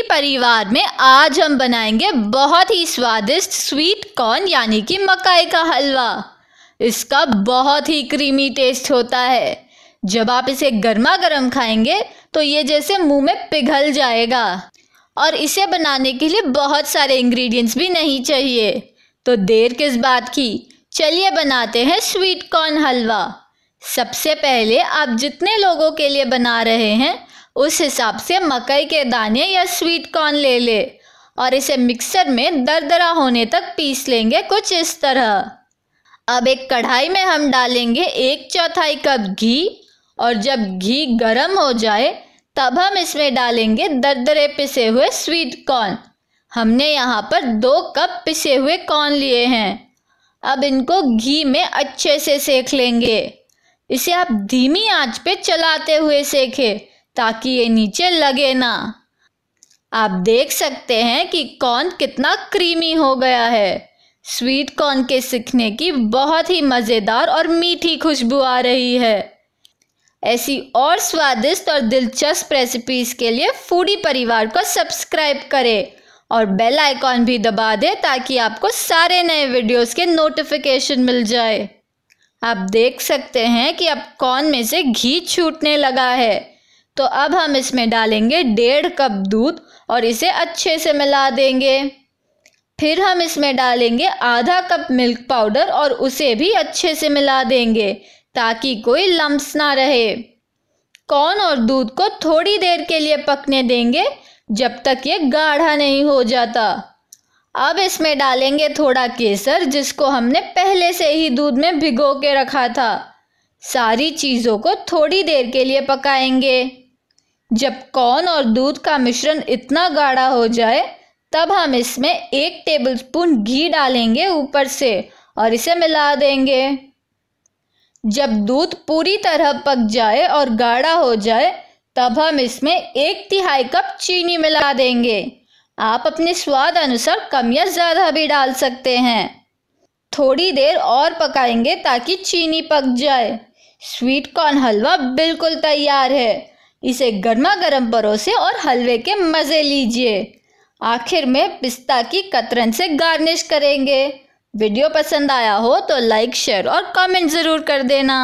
इसी परिवार में आज हम बनाएंगे बहुत ही स्वादिष्ट स्वीट कॉर्न यानी कि मकाई का हलवा इसका बहुत ही क्रीमी टेस्ट होता है जब आप इसे गर्मा गर्म खाएंगे तो ये जैसे मुंह में पिघल जाएगा और इसे बनाने के लिए बहुत सारे इंग्रेडिएंट्स भी नहीं चाहिए तो देर किस बात की चलिए बनाते हैं स्वीट कॉर्न हलवा सबसे पहले आप जितने लोगों के लिए बना रहे हैं उस हिसाब से मकई के दाने या स्वीट कॉर्न ले ले और इसे मिक्सर में दरदरा होने तक पीस लेंगे कुछ इस तरह अब एक कढ़ाई में हम डालेंगे एक चौथाई कप घी और जब घी गर्म हो जाए तब हम इसमें डालेंगे दरदरे पिसे हुए स्वीट कॉर्न हमने यहाँ पर दो कप पिसे हुए कॉर्न लिए हैं अब इनको घी में अच्छे से सेक लेंगे इसे आप धीमी आंच पे चलाते हुए सेकें ताकि ये नीचे लगे ना आप देख सकते हैं कि कॉर्न कितना क्रीमी हो गया है स्वीट कॉर्न के सीखने की बहुत ही मज़ेदार और मीठी खुशबू आ रही है ऐसी और स्वादिष्ट और दिलचस्प रेसिपीज़ के लिए फूडी परिवार को सब्सक्राइब करें और बेल आइकॉन भी दबा दें ताकि आपको सारे नए वीडियोस के नोटिफिकेशन मिल जाए आप देख सकते हैं कि अब कॉर्न में से घी छूटने लगा है तो अब हम इसमें डालेंगे डेढ़ कप दूध और इसे अच्छे से मिला देंगे फिर हम इसमें डालेंगे आधा कप मिल्क पाउडर और उसे भी अच्छे से मिला देंगे ताकि कोई लम्स ना रहे कॉर्न और दूध को थोड़ी देर के लिए पकने देंगे जब तक ये गाढ़ा नहीं हो जाता अब इसमें डालेंगे थोड़ा केसर जिसको हमने पहले से ही दूध में भिगो के रखा था सारी चीज़ों को थोड़ी देर के लिए पकाएंगे जब कॉर्न और दूध का मिश्रण इतना गाढ़ा हो जाए तब हम इसमें एक टेबलस्पून घी डालेंगे ऊपर से और इसे मिला देंगे जब दूध पूरी तरह पक जाए और गाढ़ा हो जाए तब हम इसमें एक तिहाई कप चीनी मिला देंगे आप अपने स्वाद अनुसार कम या ज़्यादा भी डाल सकते हैं थोड़ी देर और पकाएंगे ताकि चीनी पक जाए स्वीट कॉर्न हलवा बिल्कुल तैयार है इसे गर्मा गर्म परोसे और हलवे के मज़े लीजिए आखिर में पिस्ता की कतरन से गार्निश करेंगे वीडियो पसंद आया हो तो लाइक शेयर और कमेंट ज़रूर कर देना